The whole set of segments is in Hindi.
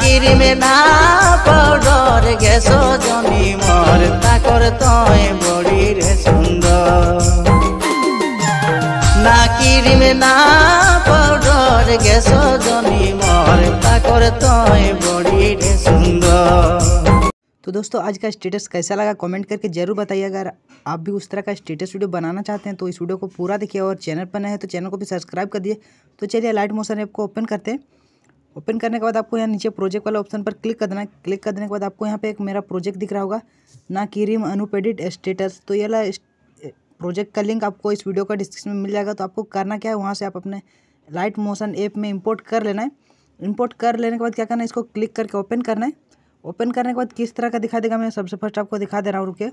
কিরিমে না পাউডর গেছ জনি মর তাকর তয় বড়িরে সুন্দর না কিরিমে না পাউডর গেছ জনি মর তাকর बड़ी रे सुंदर तो दोस्तों आज का स्टेटस कैसा लगा कमेंट करके जरूर बताइए अगर आप भी उस तरह का स्टेटस वीडियो बनाना चाहते हैं तो इस वीडियो को पूरा देखिए और चैनल पर नए हैं तो चैनल को भी सब्सक्राइब कर दिए तो चलिए लाइट मोशन ऐप को ओपन करते हैं ओपन करने के बाद आपको यहाँ नीचे प्रोजेक्ट वाला ऑप्शन पर क्लिक कर देना क्लिक कर देने के बाद आपको यहाँ पे एक मेरा प्रोजेक्ट दिख रहा होगा ना कि रिम अनुपेडिड स्टेटस तो ये वाला प्रोजेक्ट का लिंक आपको इस वीडियो का डिस्क्रिप्शन में मिल जाएगा तो आपको करना क्या है वहाँ से आप अपने लाइट मोशन ऐप में इम्पोर्ट कर लेना है इम्पोर्ट कर लेने के बाद क्या करना है इसको क्लिक करके ओपन करना है ओपन करने के बाद किस तरह का दिखा देगा मैं सबसे फर्स्ट आपको दिखा दे रहा हूँ रुके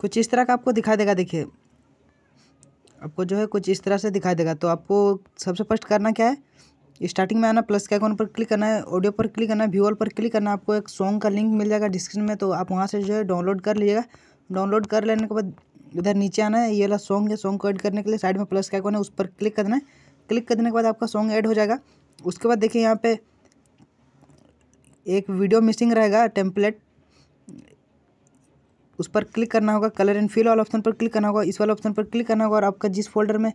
कुछ इस तरह का आपको दिखा देगा देखिए आपको जो है कुछ इस तरह से दिखाई देगा तो आपको सबसे फर्स्ट करना क्या है स्टार्टिंग में आना प्लस के आइकॉन पर क्लिक करना है ऑडियो पर क्लिक करना है व्यूअल पर क्लिक करना है आपको एक सॉन्ग का लिंक मिल जाएगा डिस्क्रिप्शन में तो आप वहाँ से जो है डाउनलोड कर लीजिएगा डाउनलोड कर लेने के बाद इधर नीचे आना है ये वाला सॉन्ग है सॉन्ग को ऐड करने के लिए साइड में प्लस के आइकॉन है उस पर क्लिक करना है क्लिक करने के बाद आपका सॉन्ग ऐड हो जाएगा उसके बाद देखिए यहाँ पे एक वीडियो मिसिंग रहेगा टेम्पलेट उस पर क्लिक करना होगा कलर एंड फिल वाले ऑप्शन पर क्लिक करना होगा इस वाले ऑप्शन पर क्लिक करना होगा और आपका जिस फोल्डर में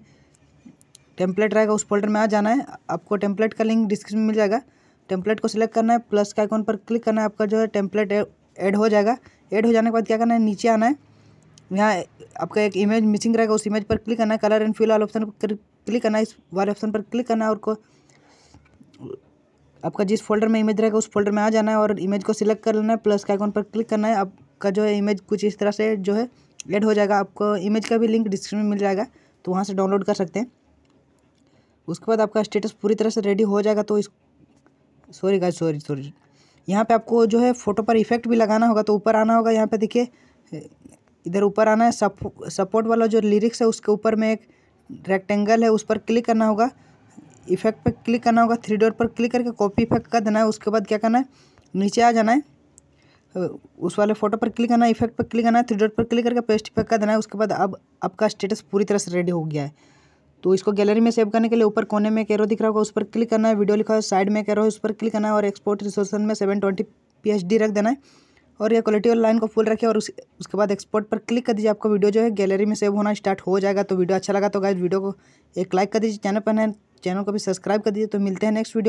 टेम्पलेट रहेगा उस फोल्डर में आ जाना है आपको टेम्पलेट का लिंक डिस्क्रिप्शन में मिल जाएगा टेम्पलेट को सिलेक्ट करना है प्लस के आइकॉन पर क्लिक करना है आपका जो है टेम्पलेट ऐड हो जाएगा ऐड हो जाने के बाद क्या करना है नीचे आना है यहाँ आपका एक इमेज मिसिंग रहेगा उस इमेज पर क्लिक करना है कलर एंड फिल वाले ऑप्शन पर क्लिक करना है इस वाले ऑप्शन पर क्लिक करना है और को आपका जिस फोल्डर में इमेज रहेगा उस फोल्डर में आ जाना है और इमेज को सिलेक्ट कर लेना है प्लस के आइकॉन पर क्लिक करना है आप का जो है इमेज कुछ इस तरह से जो है एड हो जाएगा आपको इमेज का भी लिंक डिस्क्रिप्शन में मिल जाएगा तो वहाँ से डाउनलोड कर सकते हैं उसके बाद आपका स्टेटस पूरी तरह से रेडी हो जाएगा तो इस सॉरी गाइस सॉरी सॉरी यहाँ पे आपको जो है फ़ोटो पर इफेक्ट भी लगाना होगा तो ऊपर आना होगा यहाँ पे देखिए इधर ऊपर आना है सपो, सपोर्ट वाला जो लिरिक्स है उसके ऊपर में एक रेक्टेंगल है उस पर क्लिक करना होगा इफेक्ट पर क्लिक करना होगा थ्री डॉट पर क्लिक करके कॉपी इफेक्ट कर देना है उसके बाद क्या करना है नीचे आ जाना है उस वाले फोटो पर क्लिक करना इफेक्ट पर क्लिक करना है थ्री डॉट पर क्लिक करके पेस्ट इफेक्ट कर देना है उसके बाद अब आपका स्टेटस पूरी तरह से रेडी हो गया है तो इसको गैलरी में सेव करने के लिए ऊपर कोने में कैरो दिख रहा होगा उस पर क्लिक करना है वीडियो लिखा है साइड में कैरो है उस पर क्लिक करना है और एक्सपोर्ट रिसोर्सन में seven twenty P H D रख देना है और यह क्वालिटी और लाइन को फुल रखे और उस, उसके बाद एक्सपोर्ट पर क्लिक कर दीजिए आपका वीडियो जो है गैलरी में सेव होना स्टार्ट हो जाएगा तो वीडियो अच्छा लगा तो गाइज वीडियो को एक लाइक कर दीजिए चैनल पर चैनल को भी सब्सक्राइब कर दीजिए तो मिलते हैं नेक्स्ट वीडियो